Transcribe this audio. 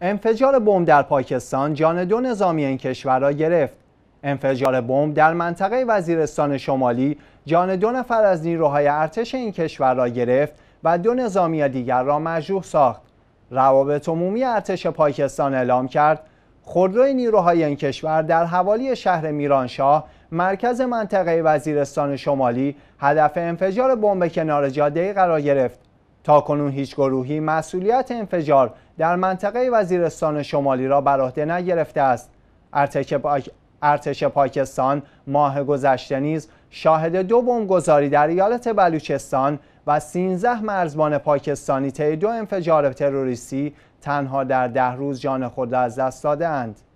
انفجار بمب در پاکستان جان دو نظامی این کشور را گرفت. انفجار بمب در منطقه وزیرستان شمالی جان دو نفر از نیروهای ارتش این کشور را گرفت و دو نظامی دیگر را مجروح ساخت. روابط عمومی ارتش پاکستان اعلام کرد خودروی نیروهای این کشور در حوالی شهر میرانشاه مرکز منطقه وزیرستان شمالی هدف انفجار بمب کنار جاده قرار گرفت. تاکنون هیچ گروهی مسئولیت انفجار در منطقه وزیرستان شمالی را بر عهده نگرفته است ارتش پاکستان ماه گذشته نیز شاهد دو بمبگذاری در ایالت بلوچستان و 13 مرزبان پاکستانی طی دو انفجار تروریستی تنها در ده روز جان خود را از دست دادند.